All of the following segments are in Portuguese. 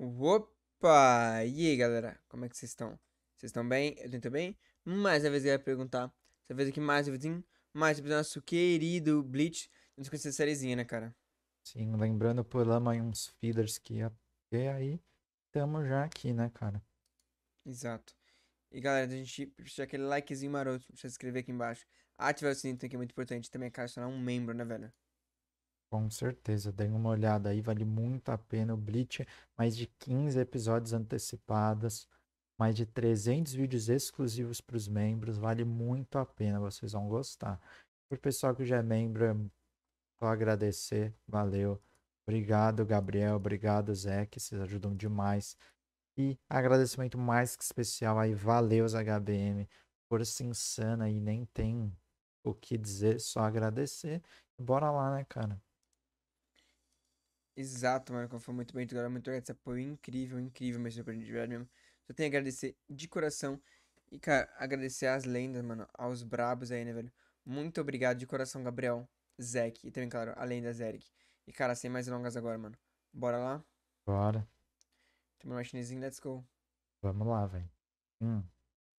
Opa! E aí, galera? Como é que vocês estão? Vocês estão bem? Eu tô bem? Mais uma vez eu ia perguntar. Essa vez aqui mais um videozinho, mais um nosso querido Bleach. Vamos conhecer a sériezinha, né, cara? Sim, lembrando por lá mais uns feeders que ia ter aí. Tamo já aqui, né, cara? Exato. E galera, a gente precisa aquele likezinho maroto, precisa se inscrever aqui embaixo. Ativar o sininho, que é muito importante. Também, é cara, se tornar um membro, né, velho? Com certeza, dêem uma olhada aí, vale muito a pena o Bleach, mais de 15 episódios antecipados, mais de 300 vídeos exclusivos para os membros, vale muito a pena, vocês vão gostar. Para o pessoal que já é membro, só agradecer, valeu. Obrigado, Gabriel, obrigado, Zé, que vocês ajudam demais. E agradecimento mais que especial aí, valeu, HBM, força insana aí nem tem o que dizer, só agradecer. Bora lá, né, cara? Exato, mano, foi muito bem, tu galera, muito obrigado, esse apoio incrível, incrível, mas super de verdade mesmo. Só tenho a agradecer de coração e, cara, agradecer às lendas, mano, aos brabos aí, né, velho. Muito obrigado de coração, Gabriel, Zeke e também, claro, a lenda Zeric E, cara, sem mais longas agora, mano. Bora lá? Bora. Tomar uma chinesinha, let's go. Vamos lá, velho. Um,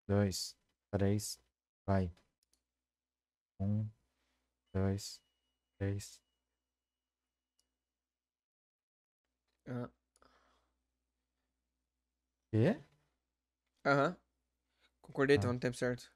dois, três, vai. Um, dois, três, Aham. Quê? Aham. Concordei, Ah. tava no tempo certo.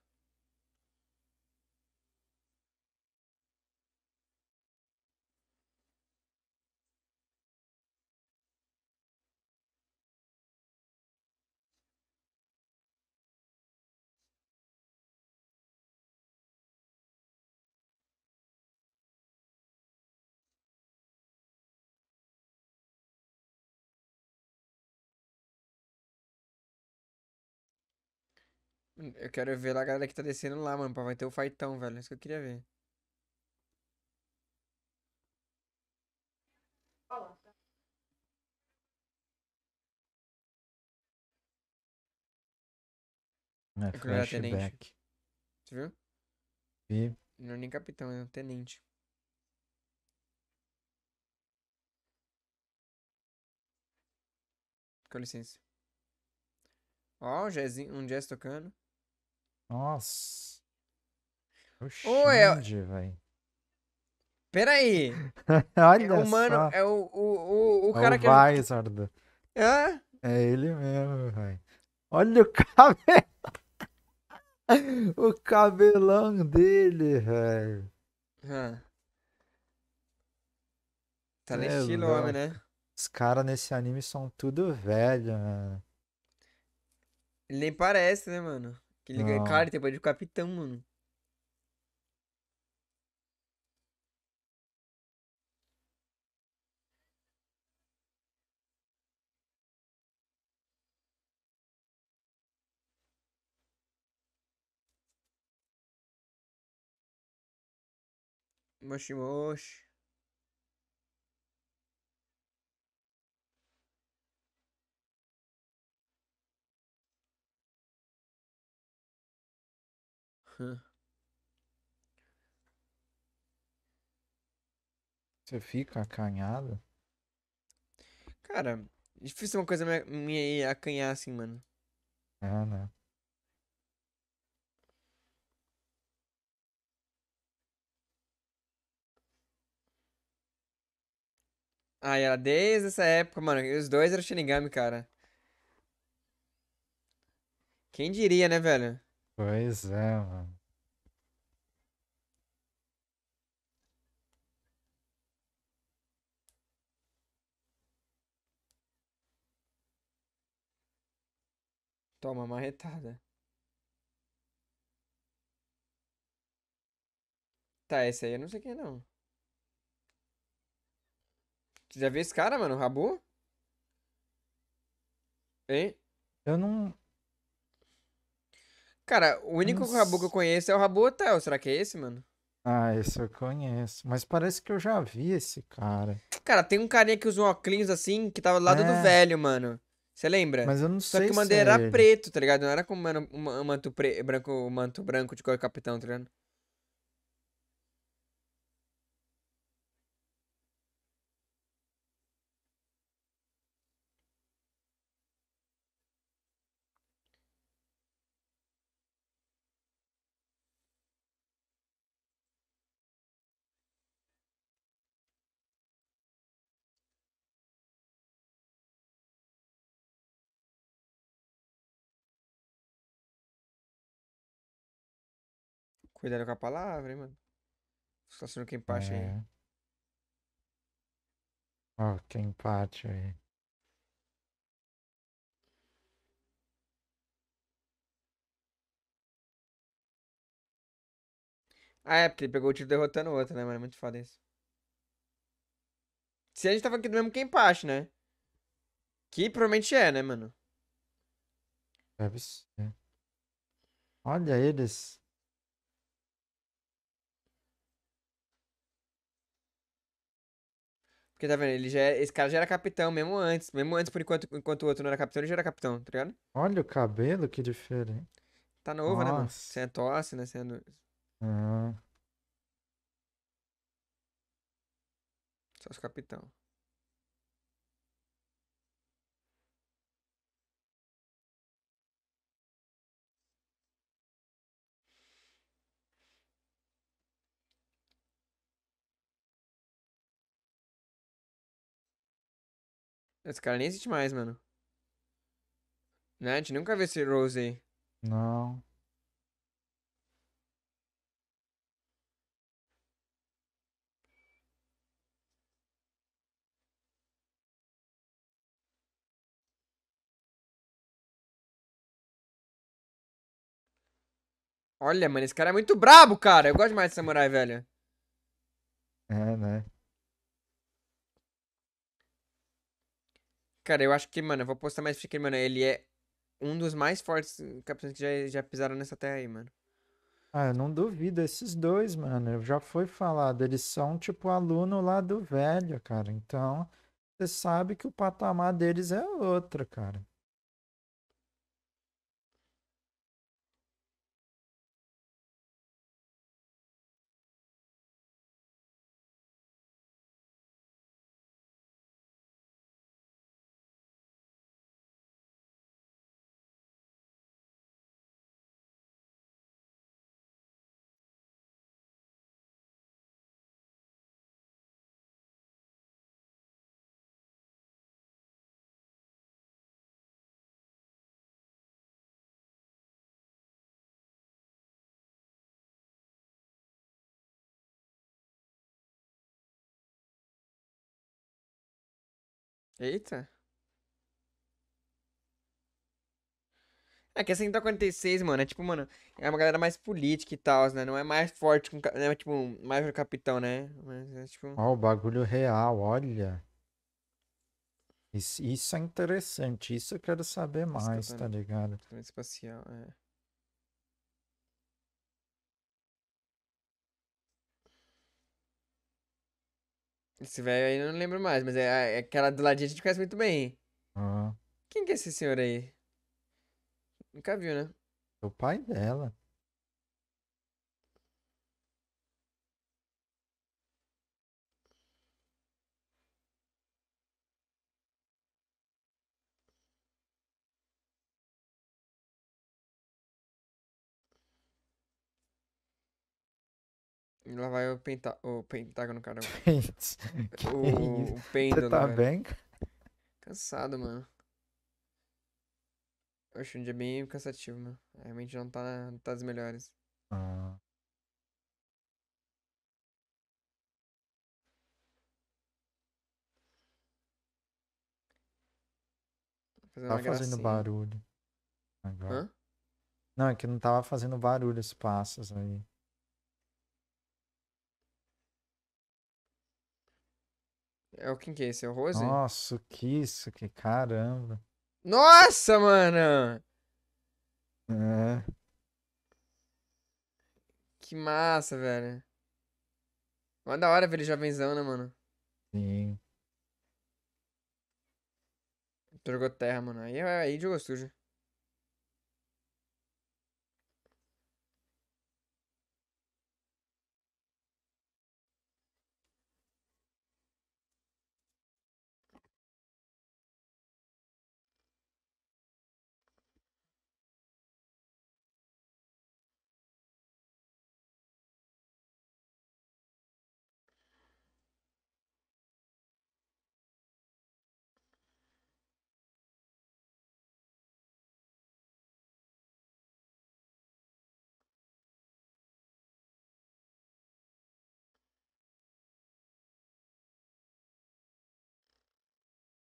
Eu quero ver a galera que tá descendo lá, mano. Vai ter o fightão, velho. É isso que eu queria ver. É flashback. Você viu? Vi. Não é nem capitão, é um tenente. Com licença. Ó, um um jazz tocando. Nossa. Ô, eu... velho. Peraí. Olha o é mano, só. É o, o, o, o é cara é o que... É É ele mesmo, velho. Olha o cabelo. o cabelão dele, velho. Tá nesse é estilo homem, né? Os caras nesse anime são tudo velho, mano. Né? Ele nem parece, né, mano? Que ele ganha. Cara, tem de capitão, mano. Moshi Moshi. Você fica acanhado? Cara, difícil uma coisa me, acanhar assim, mano. Ah, né? Ah, ela desde essa época, mano, os dois eram Shinigami, cara. Quem diria, né, velho? Pois é, mano. Toma marretada. Tá, esse aí eu não sei quem é, não. Tu já viu esse cara, mano? Rabu? Hein? Eu não. Cara, o único Nossa. Rabu que eu conheço é o Rabu Hotel. Será que é esse, mano? Ah, esse eu conheço. Mas parece que eu já vi esse cara. Cara, tem um carinha que usa um óculos assim, que tava do lado é. do velho, mano. Você lembra? Mas eu não Só sei. Só que o Mandeira é era preto, tá ligado? Não era como um, manto pre... branco, um manto branco de cor capitão, tá ligado? Cuidado com a palavra, hein, mano. Você sendo quem empate é. aí. Ó, oh, quem empate aí. Ah, é, porque ele pegou o tiro derrotando o outro, né, mano? É muito foda isso. Se a gente tava aqui do mesmo quem empate, né? Que provavelmente é, né, mano? Deve ser. Olha eles. Porque tá vendo, ele já, é, esse cara já era capitão mesmo antes. Mesmo antes, por enquanto, enquanto o outro não era capitão, ele já era capitão, tá ligado? Olha o cabelo, que diferente. Tá novo, Nossa. né, mano? Sem a é tosse, né? Sendo. É ah. Só os capitão. Esse cara nem existe mais, mano. Né? A gente nunca viu esse Rose aí. Não. Olha, mano, esse cara é muito brabo, cara. Eu gosto mais de samurai, velho. É, né? Cara, eu acho que, mano, eu vou postar mais porque, mano, ele é um dos mais fortes capitães que já, já pisaram nessa terra aí, mano. Ah, eu não duvido. Esses dois, mano, já foi falado. Eles são, tipo, aluno lá do velho, cara. Então, você sabe que o patamar deles é outro, cara. Eita. É que é a 146, mano, é tipo, mano, é uma galera mais política e tal, né? Não é mais forte, com, é né? tipo, mais o capitão, né? Mas é tipo... Ó, o bagulho real, olha. Isso, isso é interessante, isso eu quero saber mais, tá ligado? Espacial, é. Esse velho aí eu não lembro mais, mas é, é, é aquela do ladinho a gente conhece muito bem. Uhum. Quem que é esse senhor aí? Nunca viu, né? É o pai dela. lá vai o, penta... o pentágono, cara. Pente. o... o pêndulo. Você tá velho. bem? Cansado, mano. Hoje um dia bem cansativo, mano. Realmente é, não tá, não tá das melhores. Ah. Fazendo tá fazendo barulho. Agora. Hã? Não, é que não tava fazendo barulho os passos aí. É o quem que é esse? É o Rose? Nossa, que isso, que caramba. Nossa, mano! É. Que massa, velho. Mas da hora ver ele jovenzão, né, mano? Sim. Jogou terra, mano. Aí, é, aí jogou já.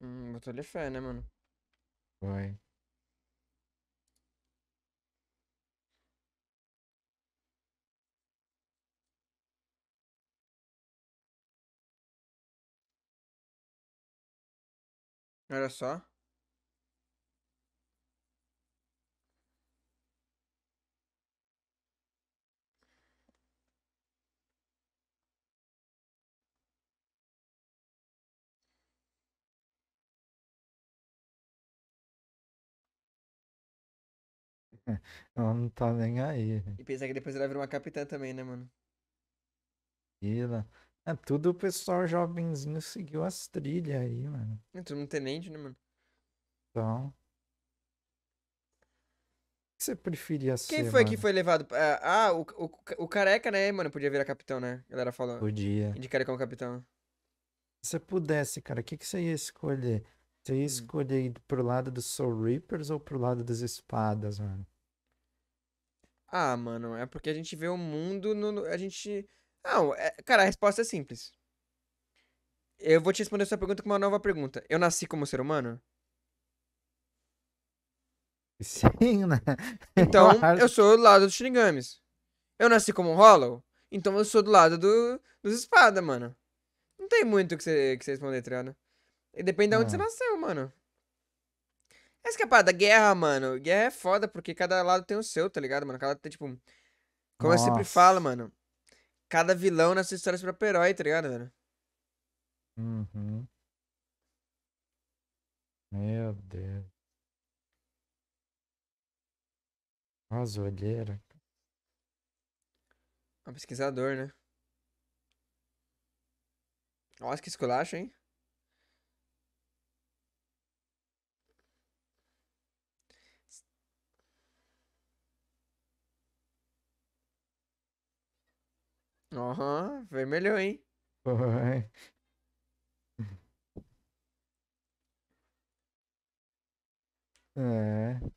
Hum, botou de fé, né, mano? Foi. Olha só. Ela não tá nem aí. E pensar que depois ela virou uma capitã também, né, mano? ela... É, tudo o pessoal jovenzinho seguiu as trilhas aí, mano. É, todo mundo tenente, né, mano? Então. O que você preferia Quem ser? Quem foi mano? que foi levado? Ah, o, o, o careca, né, mano? Podia virar capitão, né? A galera falou. Podia. Indicaria como é capitão. Se você pudesse, cara, o que, que você ia escolher? Você ia hum. escolher ir pro lado dos Soul Reapers ou pro lado das espadas, mano? Ah, mano, é porque a gente vê o mundo no. A gente. Não, é... cara, a resposta é simples. Eu vou te responder essa pergunta com uma nova pergunta. Eu nasci como ser humano? Sim, né? Então, claro. eu sou do lado dos Shinigamis. Eu nasci como um Hollow, então eu sou do lado do, dos espadas, mano. Não tem muito o que você responder, tá E depende de onde é. você nasceu, mano. Essa é que é a parada, guerra, mano. Guerra é foda, porque cada lado tem o seu, tá ligado, mano? Cada tem, tipo. Como Nossa. eu sempre falo, mano. Cada vilão nessa história é seu próprio herói, tá ligado, mano? Uhum. Meu Deus. As olheiras. um pesquisador, né? Nossa, que esculacho, hein? Aham, uhum, vermelhou, hein? Foi. É.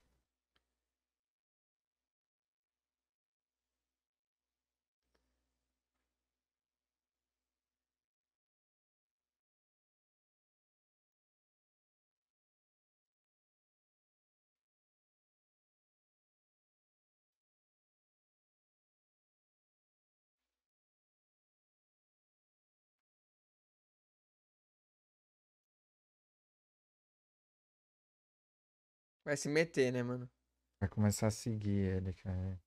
Vai se meter, né, mano? Vai começar a seguir ele, cara.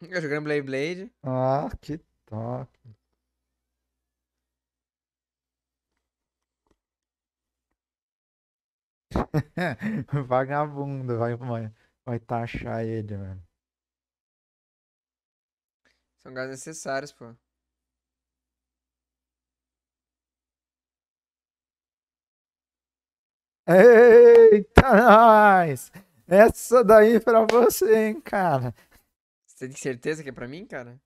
Eu jogando Blade Blade. Ah, que toque. Vagabundo, vai, vai, vai taxar ele, mano. São gás necessários, pô. Eita, nós! Essa daí é pra você, hein, cara. Você tem certeza que é pra mim, cara?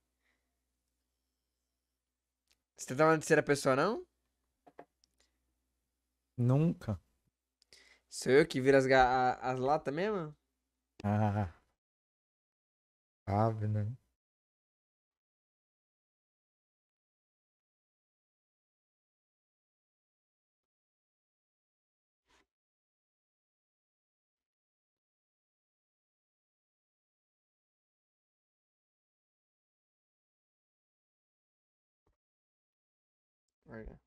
Você tá falando de terceira pessoa, não? Nunca. Sou eu que viro as, as latas mesmo? Ah. Sabe, né? right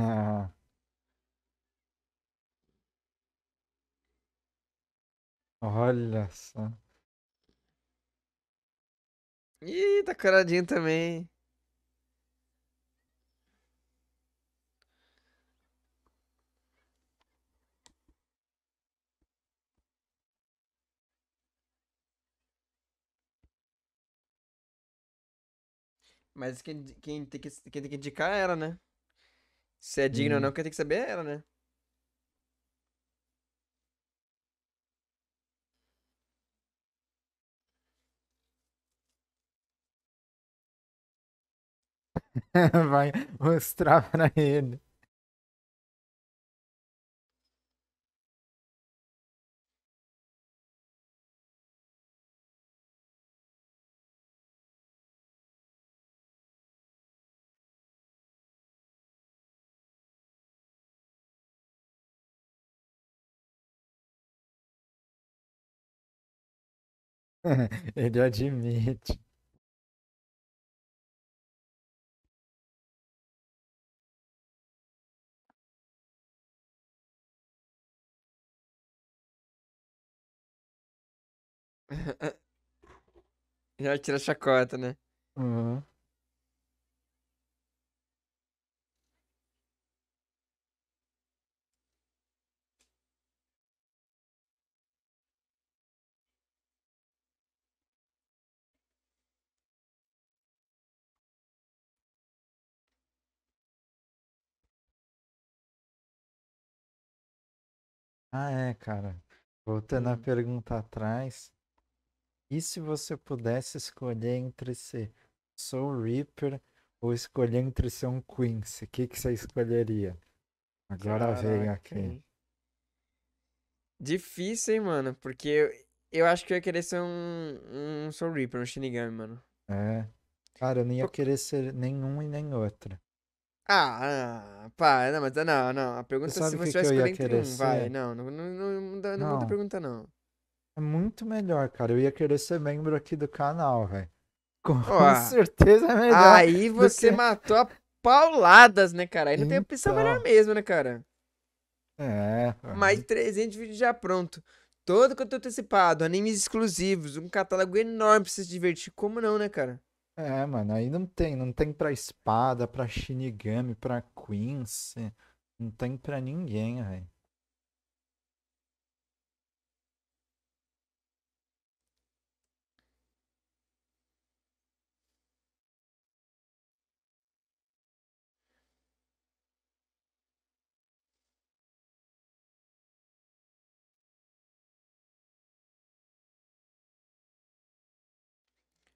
Ah. Olha só. Ih, tá coradinho também. Mas quem, quem, tem que, quem tem que indicar era, né? Se é digno hum. ou não, uhum. quem tem que saber é ela, né? Vai mostrar pra ele. Ele admite. Já tira a chacota, né? Uhum. Ah, é, cara. Voltando à hum. pergunta atrás. E se você pudesse escolher entre ser Soul Reaper ou escolher entre ser um Quincy, o que, que você escolheria? Agora Caraca, vem aqui. Difícil, hein, mano? Porque eu, eu acho que eu ia querer ser um, um Soul Reaper, um Shinigami, mano. É. Cara, eu nem ia querer ser nenhum e nem outro. Ah, ah, pá, não, mas não, não. A pergunta você é se você vai escolher entre um, vai. Não, não, não, não, muda, não, não muda a pergunta, não. É muito melhor, cara. Eu ia querer ser membro aqui do canal, velho. Com certeza é melhor. Aí você que... matou a pauladas, né, cara? Aí não então... tem opção então. melhor mesmo, né, cara? É. é. Mais de 300 vídeos já pronto. Todo quanto antecipado, animes exclusivos, um catálogo enorme pra você se divertir. Como não, né, cara? É, mano, aí não tem, não tem pra espada, pra Shinigami, pra Quincy, não tem pra ninguém, velho.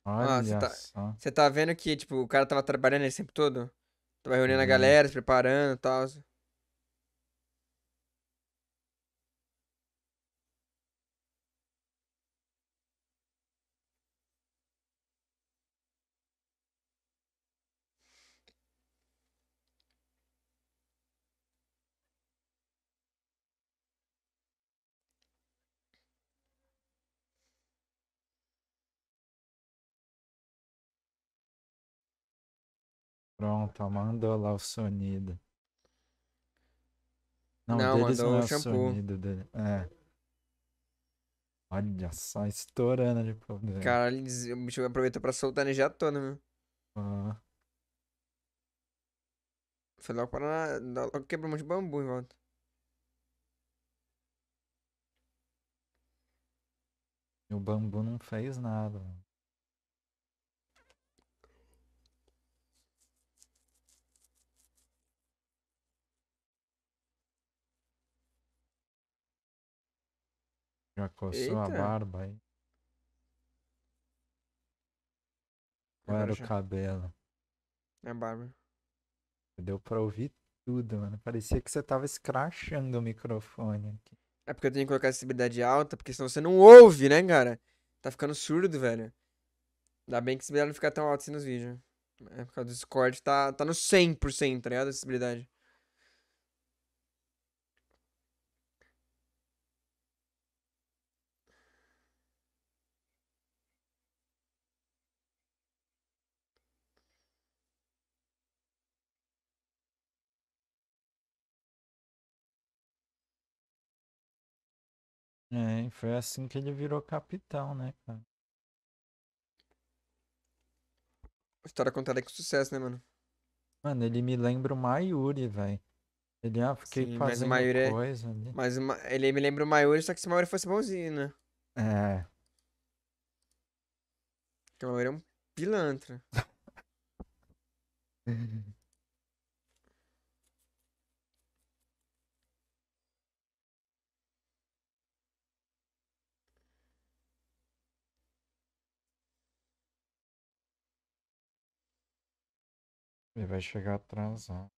Ah, Olha Você tá, você tá vendo que, tipo, o cara tava trabalhando ele sempre todo? Tava reunindo hum. a uhum. galera, se preparando e tal. Pronto, mandou lá o sonido. Não, não deles mandou não é o shampoo. sonido dele. É. Olha só, estourando de poder. Caralho, o bicho aproveitou pra soltanejar todo, meu. Ah. Foi logo para lá, logo quebrou um monte de bambu em volta. E o bambu não fez nada. Mano. Já coçou Eita. a barba aí. Ou era o cabelo? É barba. Deu pra ouvir tudo, mano. Parecia que você tava escrachando o microfone aqui. É porque eu tenho que colocar a sensibilidade alta, porque senão você não ouve, né, cara? Tá ficando surdo, velho. Ainda bem que a sensibilidade não fica tão alta assim nos vídeos. É porque o Discord tá, tá no 100%, tá ligado? A sensibilidade. É, foi assim que ele virou capitão, né, cara? História contada é sucesso, né, mano? Mano, ele me lembra o Mayuri, velho. Ele, ah, fiquei Sim, fazendo mas Mayuri é coisa é... ali. Mas ele me lembra o Mayuri, só que se o Mayuri fosse bonzinho, né? É. Porque o Mayuri é um pilantra. Ele vai chegar atrasado.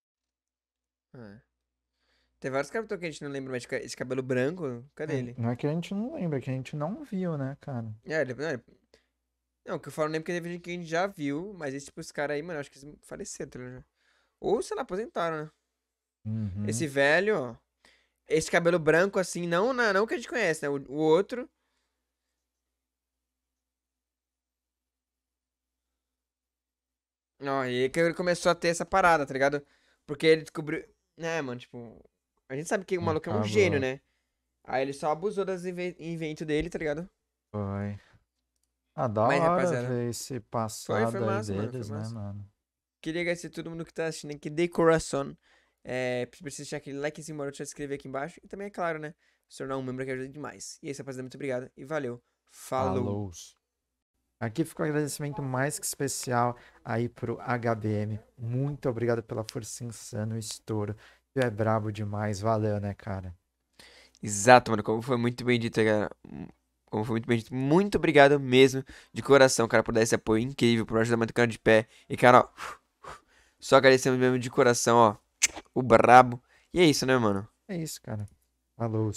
Ah. Tem vários capitães que a gente não lembra, mas esse cabelo branco, cadê é, ele? Não é que a gente não lembra, é que a gente não viu, né, cara? É, ele, não, ele... não, que eu falo nem porque teve gente que a gente já viu, mas esse tipo, os caras aí, mano, acho que eles faleceram, tá ligado? Ou, sei lá, aposentaram, né? Uhum. Esse velho, ó. Esse cabelo branco, assim, não, não, não que a gente conhece, né? O, o outro Não, e aí é que ele começou a ter essa parada, tá ligado? Porque ele descobriu. Né, mano, tipo. A gente sabe que o hum, maluco é um tá gênio, né? Aí ele só abusou dos inventos dele, tá ligado? Foi. Ah, da Mas, hora ver esse passado foi, foi massa, aí deles, mano, né, mano? Queria agradecer todo mundo que tá assistindo aqui de coração. É, precisa deixar aquele likezinho maroto, se inscrever aqui embaixo. E também, é claro, né? Se tornar um membro que ajuda demais. E é isso, rapaziada, muito obrigado e valeu. Falou. Falou. Aqui fica um agradecimento mais que especial aí pro HBM. Muito obrigado pela força insana, o estouro. Tu é brabo demais, valeu, né, cara? Exato, mano. Como foi muito bem dito, cara. Como foi muito bem dito. Muito obrigado mesmo, de coração, cara, por dar esse apoio incrível, por ajudar muito o cara de pé. E, cara, ó, só agradecemos mesmo de coração, ó. O brabo. E é isso, né, mano? É isso, cara. Falou.